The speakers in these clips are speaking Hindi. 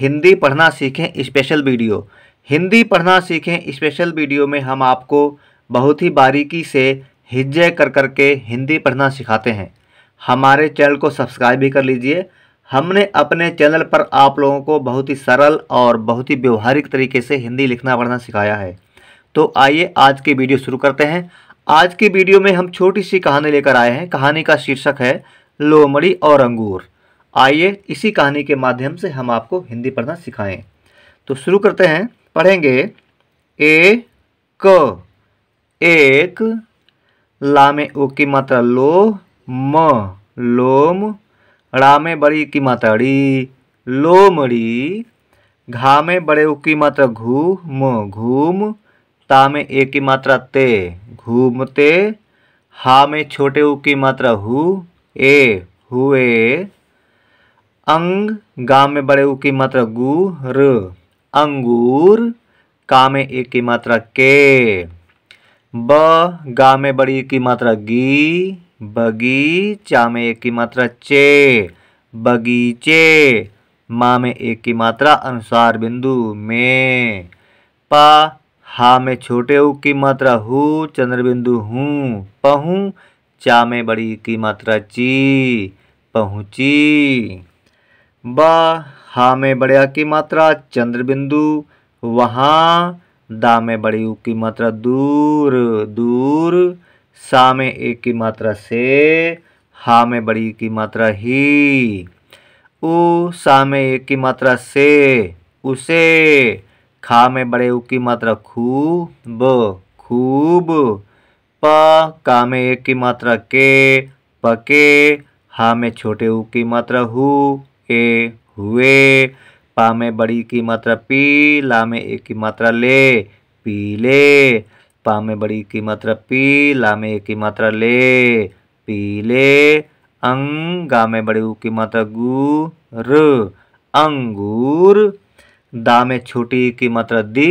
हिंदी पढ़ना सीखें स्पेशल वीडियो हिंदी पढ़ना सीखें स्पेशल वीडियो में हम आपको बहुत ही बारीकी से हिज्जे कर कर के हिंदी पढ़ना सिखाते हैं हमारे चैनल को सब्सक्राइब भी कर लीजिए हमने अपने चैनल पर आप लोगों को बहुत ही सरल और बहुत ही व्यवहारिक तरीके से हिंदी लिखना पढ़ना सिखाया है तो आइए आज की वीडियो शुरू करते हैं आज की वीडियो में हम छोटी सी कहानी लेकर आए हैं कहानी का शीर्षक है लोमड़ी और अंगूर आइए इसी कहानी के माध्यम से हम आपको हिंदी पढ़ना सिखाएं तो शुरू करते हैं पढ़ेंगे ए क एक ला में ओ की मात्रा लो म लोम रामे में बड़ी की मात्रा री लोमड़ी घामे बड़े उ की मात्रा घू म घूम तामे ए की मात्रा ते घूमते हा में छोटे उ की मात्रा हु ए हुए अंग गा में बड़े ऊ की मात्रा गु र अंगूर का में एक की मात्रा के ब गा में बड़ी की मात्रा गी बगी चा में एक की मात्रा चे बगीचे माँ में एक की मात्रा अनुसार बिंदु में पा हा में छोटे ऊ की मात्रा हु चंद्र बिंदु हूँ पहु चा में बड़ी की मात्रा ची पहुँची बा हा में बड़े आ की मात्रा बिंदु वहाँ दा में बड़ी ऊ की मात्रा दूर दूर सा में एक की मात्रा से हा में बड़ी की मात्रा ही उ सा में एक की मात्रा से उसे खा में बड़े ऊ की मात्रा खूब खूब प का में एक की मात्रा के पके हा में छोटे ऊ की मात्रा हु ए हुए पा में बड़ी की मात्रा पी ला में एक की मात्रा ले पीले पा में बड़ी की मात्रा पी ला में एक की मात्रा ले पीले अंग गा में बड़े ऊ की मात्रा गुर र अंगूर दा में छोटी की मात्रा दी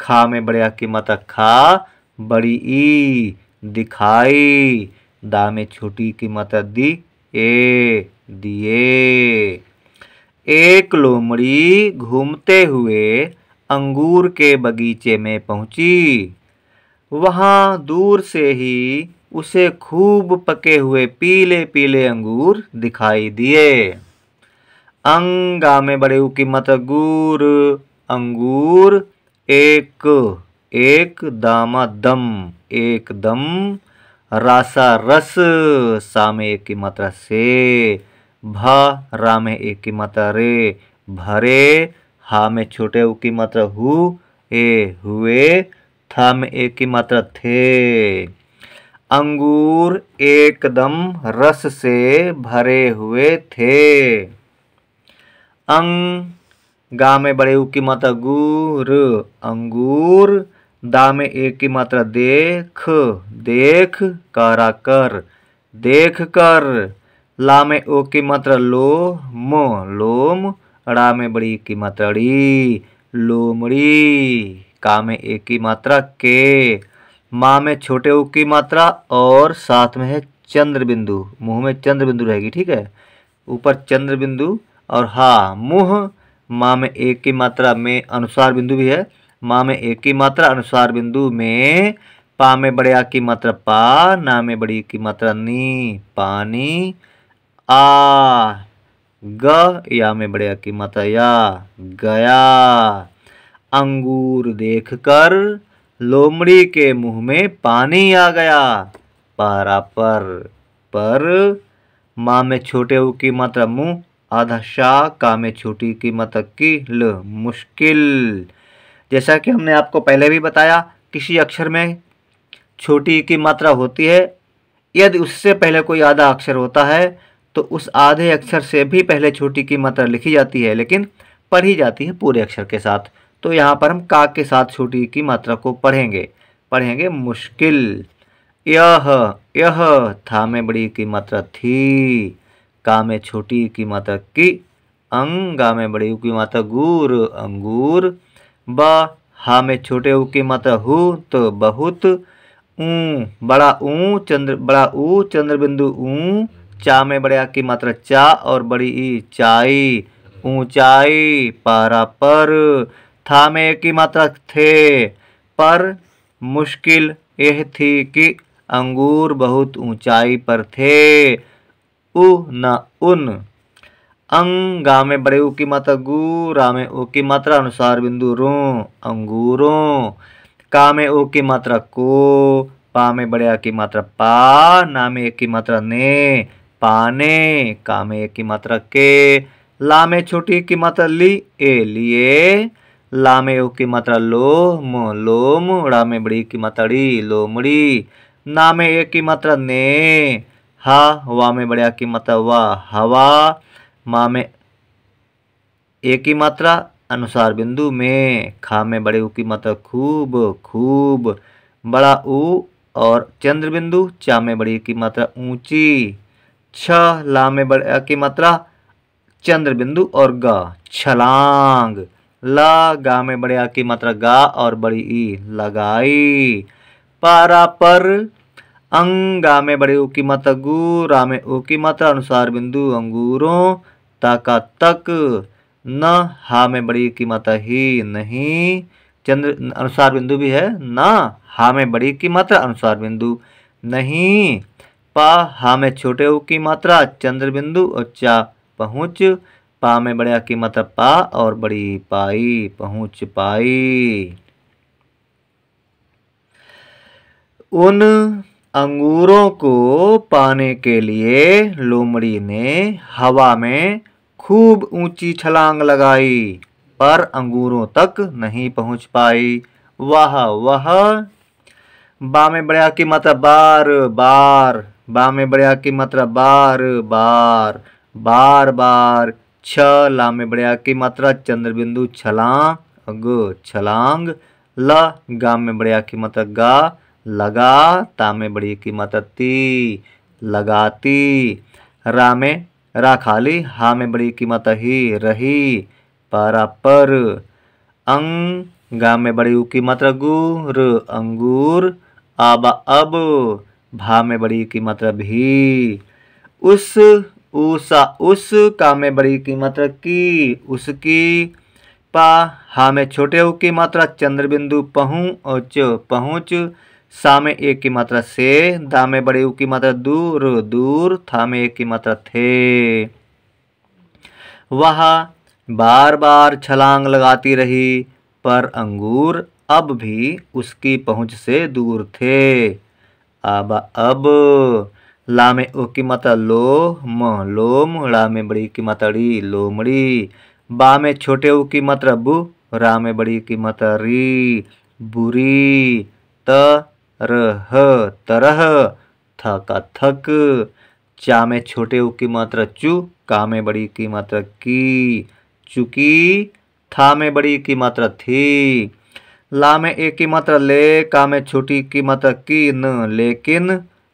खा में बड़े आ की मात्रा खा बड़ी ई दिखाई दा में छोटी की मात्रा दी ए दिए एक लोमड़ी घूमते हुए अंगूर के बगीचे में पहुंची वहां दूर से ही उसे खूब पके हुए पीले पीले अंगूर दिखाई दिए अंगा में बड़े की मत अंगूर अंगूर एक एक दामा दम एक दम रासा रस सामे की मत से भ रा में एक की मात्रा रे भरे हा में छोटे उ की मात्रा हु ए हुए था में एक की मात्रा थे अंगूर एकदम रस से भरे हुए थे अंग गा में बड़े उ की मात्रा गुर अंगूर दा में एक की मात्रा देख देख कारा कर देख कर ला में ओ की मात्रा लो मो लोम रा में बड़ी की मात्रा री लोमड़ी का में ए की मात्रा के माँ में छोटे ऊ की मात्रा और साथ में है चंद्र बिंदु मुँह में चंद्र बिंदु रहेगी ठीक है ऊपर चंद्र बिंदु और हा मुँह माँ में एक की मात्रा में अनुसार बिंदु भी है माँ में एक की मात्रा अनुसार बिंदु में पा में बड़े आ की मात्रा पा ना में बड़ी की मात्रा नी पानी आ ग या में बड़े की मत या गया अंगूर देखकर लोमड़ी के मुंह में पानी आ गया पारा पर पर माँ में छोटे ऊ की मत मुँह आधा शाह का में छोटी की मत ल मुश्किल जैसा कि हमने आपको पहले भी बताया किसी अक्षर में छोटी की मात्रा होती है यदि उससे पहले कोई आधा अक्षर होता है तो उस आधे अक्षर से भी पहले छोटी की मात्रा लिखी जाती है लेकिन पढ़ी जाती है पूरे अक्षर के साथ तो यहाँ पर हम का के साथ छोटी की मात्रा को पढ़ेंगे पढ़ेंगे मुश्किल यह यह था में बड़ी की मात्रा थी का में छोटी की मात्रा की अंगा में बड़ी की मात्रा गुर अंगूर ब हा में छोटे ऊ की मात्रा हु तो बहुत ऊ बड़ा ऊ चंद्र बड़ा ऊ चंद्रबिंदु ऊ चा में बड़े आ की मात्रा चा और बड़ी ई चाई ऊंचाई पारा पर था में एक की मात्रा थे पर मुश्किल यह थी कि अंगूर बहुत ऊंचाई पर थे उ न उन अंग गा में बड़े ऊ की मात्रा गु रा में ओ की मात्रा अनुसार बिंदु रो अंगूरों का में ओ की मात्रा को पा में बड़े आ की मात्रा पा ना में एक की मात्रा ने पाने का में एक की मात्रा के ला में छोटी की मात्रा ली ए लिए ला में ओ की मात्रा लोम लो ड़ा में बड़ी की मात्रा ड़ी लोमड़ी ना में एक की मात्रा ने हा वा में बड़ा की मात्रा वा हवा मा में एक की मात्रा अनुसार बिंदु में खा में बड़े ऊ की मात्रा खूब खूब बड़ा ऊ और चंद्र बिंदु चा में बड़ी की मात्रा ऊंची छ ला में बड़े की मात्रा चंद्र बिंदु और ग छलांग ला गा में बड़े आ की मात्रा गा और बड़ी ई लगाई पारा पर अंग गा में बड़े ऊ की मात्रा गु रा में ऊ की मात्रा अनुसार बिंदु अंगूरों ताका तक न हा में बड़ी की मात्रा ही नहीं चंद्र अनुसार बिंदु भी है ना हा में बड़ी की मात्रा अनुसार बिंदु नहीं पा हा में छोटे ऊ की मात्रा चंद्रबिंदु और चा पहुँच पा में बड़े की मात्रा पा और बड़ी पाई पहुँच पाई उन अंगूरों को पाने के लिए लोमड़ी ने हवा में खूब ऊंची छलांग लगाई पर अंगूरों तक नहीं पहुंच पाई वह वह बा में बड़ा की मात्रा बार बार बा में बड़े आ की मात्रा बार बार बार बार छ ला में बड़े आ की मात्रा चंद्र बिंदु छलांग छलांग ल गा में बड़े आ की मात्रा गा लगा ता में बड़ी की मात्रा ती लगाती रा में रा खाली हा में बड़ी की मात्रा ही रही पारा पर अंग गा में बड़ी की मात्रा गुर अंगूर आबा अब भा में बड़ी मतलब भी उस उसा उस का में बड़ी कीमत की उसकी पा हा में छोटे ऊ की मात्रा बिंदु पहुँच पहुँच सा में एक की मात्रा से दा में बड़े ऊ की मात्रा दूर दूर था में एक की मात्रा थे वह बार बार छलांग लगाती रही पर अंगूर अब भी उसकी पहुँच से दूर थे अब अब लामे ओ की मात्रा लो म लोम लामे बड़ी की मात्रा री लोमड़ी बा में छोटे ऊ की मात्रा बु रामे बड़ी की मात्रा री बुरी त रह तरह थ का थक चा में छोटे ऊ की मात्रा चू का में बड़ी की मात्रा की चुकी था में बड़ी की मात्रा थी ला में ए की मात्रा ले का में छोटी की मात्रा की न लेकिन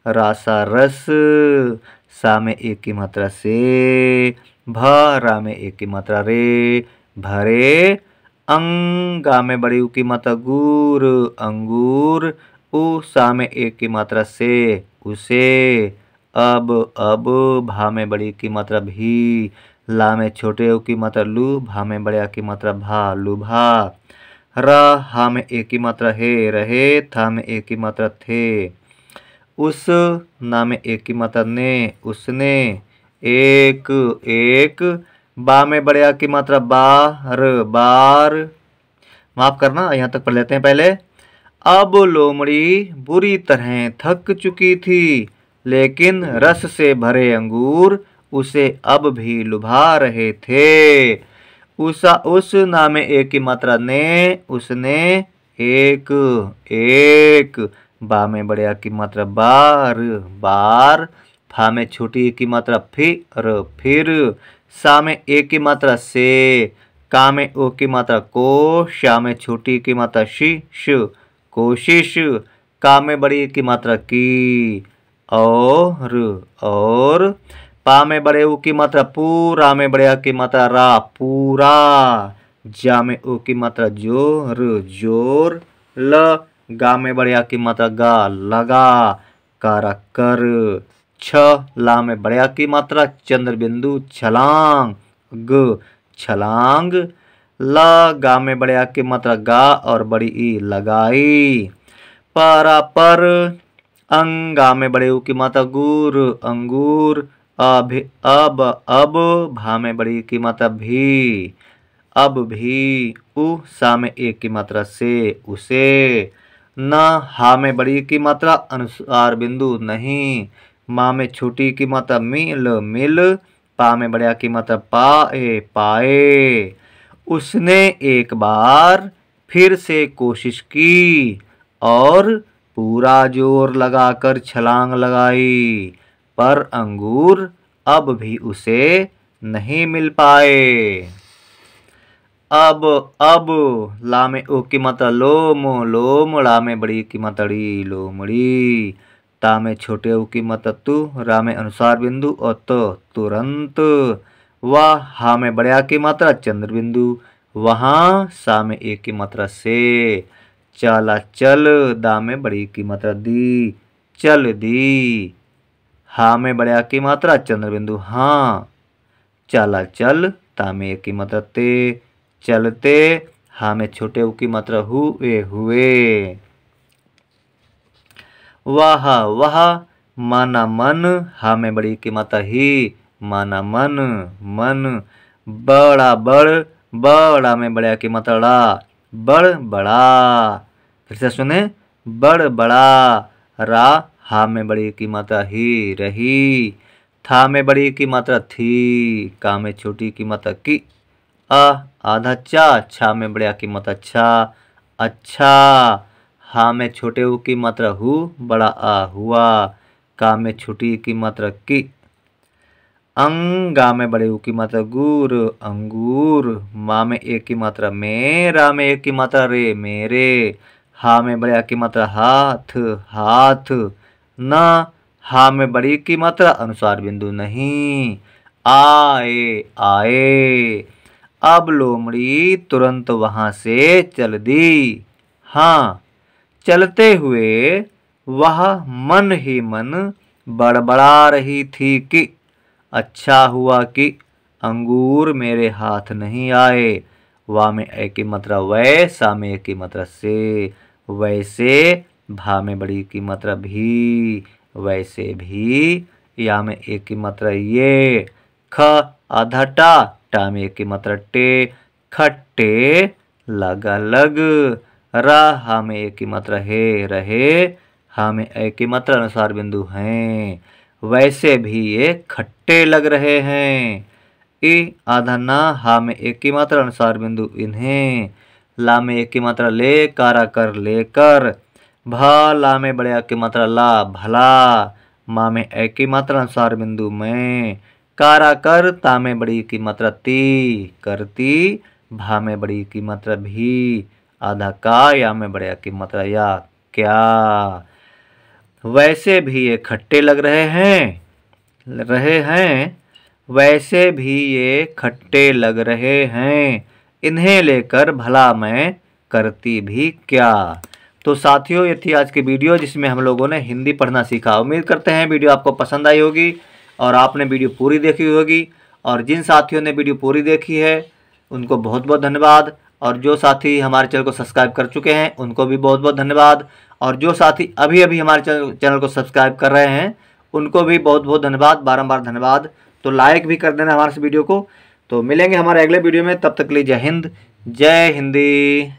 रासा रस सा में ए की मात्रा से भरा में ए की मात्रा रे भरे अंगा में बड़ी उ की मात्रा गुर अंगूर उ सा में ए की मात्रा से उसे अब अब भा में बड़ी की मात्रा भी ला में छोटे उ की मात्रा लू भा में बड़े की मात्रा भा लुभा र हा में एक की मात्रा हे रहे था में एक की मात्रा थे उस ना में एक की मात्रा ने उसने एक एक बा में बड़े आ की मात्रा बार बार माफ करना यहाँ तक पढ़ लेते हैं पहले अब लोमड़ी बुरी तरह थक चुकी थी लेकिन रस से भरे अंगूर उसे अब भी लुभा रहे थे उस उस नाम एक की मात्रा ने उसने एक एक बा में बड़े आ की मात्रा बार बार फा में छोटी की मात्रा फिर फिर सा में ए की मात्रा से का में ओ की मात्रा को शा में छोटी की मात्रा शिश कोशिश का में बड़ी की मात्रा की और और पा में बड़े ऊ की मात्रा पूरा में बड़े की मात्रा रा पूरा जा में ऊ की मात्रा जोर जोर ल गा में बड़े आ की मात्रा गा लगा कर कर छ ला में बड़े आ की मात्रा चंद्र बिंदु छलांग ग छलांग ला गा में बड़े आ की मात्रा गा और बड़ी ई लगाई परा पर अंगा में बड़े ऊ की मात्रा गुर अंगूर अब अब अब भा में बड़ी की मात्रा भी अब भी उ सा में एक की मात्रा से उसे न हा में बड़ी की मात्रा अनुसार बिंदु नहीं माँ में छोटी की मात्रा मिल मिल पा में बड़ा की मात्रा पाए पाए उसने एक बार फिर से कोशिश की और पूरा जोर लगाकर छलांग लगाई पर अंगूर अब भी उसे नहीं मिल पाए अब अब लामे ओ की मत लोम लोम लामे बड़ी की मत अड़ी लोमड़ी तामे छोटे ओ की मत तु रामे अनुसार बिंदु और तो तुरंत वाह हा में की मात्रा चंद्र बिंदु वहाँ सा में एक की मात्रा से चला चल दा में बड़ी की मात्रा दी चल दी हा में बड़े आ की मात्रा चंद्र बिंदु हाँ चला चल ता में एक की मात्रा ते चलते हा में छोटे ऊ की मात्रा हुए हुए वाह वाह माना मन हा में बड़ी की मात्रा ही माना मन मन बड़ा बड़ बड़ा में बड़ा की मात्रा बड़ बड़ा फिर से सुने बड़ बड़ा रा हा में बड़ी की मात्रा ही रही था में बड़ी की मात्रा थी का में छोटी की मात्रा की आ आधा चा छा में बड़े की मात्रा छा अच्छा हा में छोटे ऊ की मात्रा हु बड़ा आ हुआ का में छोटी की मात्रा की अंगा में बड़े ऊ की मात्रा गुर अंगूर माँ में एक की मात्रा मेरा में एक की मात्रा रे मेरे हा में बड़े की मात्रा हाथ हाथ न हा में बड़ी की मात्रा अनुसार बिंदु नहीं आए आए अब लोमड़ी तुरंत वहां से चल दी हाँ चलते हुए वह मन ही मन बड़बड़ा रही थी कि अच्छा हुआ कि अंगूर मेरे हाथ नहीं आए वाह में एक मात्रा वैसा में एक मात्रा से वैसे भा में बड़ी की मात्रा भी वैसे भी या में एक की मात्रा ये ख आधा टा टा में एक की मात्रा टे खट्टे लग रा हा में एक की मात्रा हे रहे हा में एक की मात्रा अनुसार बिंदु हैं वैसे भी ये खट्टे लग रहे हैं इ आधा ना हा में एक की मात्रा अनुसार बिंदु इन्हें ला में एक की मात्रा ले कारा कर लेकर भ ला में बड़े आ की मात्रा ला भला माँ में ए की मात्रा अनुसार बिंदु में कारा कर ता में बड़ी की मात्रा ती करती भा में बड़ी की मात्रा भी आधा का या में बड़े आ की मात्रा या क्या वैसे भी ये खट्टे लग रहे हैं रहे हैं वैसे भी ये खट्टे लग रहे हैं इन्हें लेकर भला मैं करती भी क्या तो साथियों ये थी आज की वीडियो जिसमें हम लोगों ने हिंदी पढ़ना सीखा उम्मीद करते हैं वीडियो आपको पसंद आई होगी और आपने वीडियो पूरी देखी होगी और जिन साथियों ने वीडियो पूरी देखी है उनको बहुत बहुत धन्यवाद और जो साथी हमारे चैनल को सब्सक्राइब कर चुके हैं उनको भी बहुत बहुत धन्यवाद और जो साथी अभी अभी हमारे चैनल को सब्सक्राइब कर रहे हैं उनको भी बहुत बहुत धन्यवाद बारम्बार धन्यवाद तो लाइक भी कर देना हमारे इस वीडियो को तो मिलेंगे हमारे अगले वीडियो में तब तक लिए जय हिंद जय हिंदी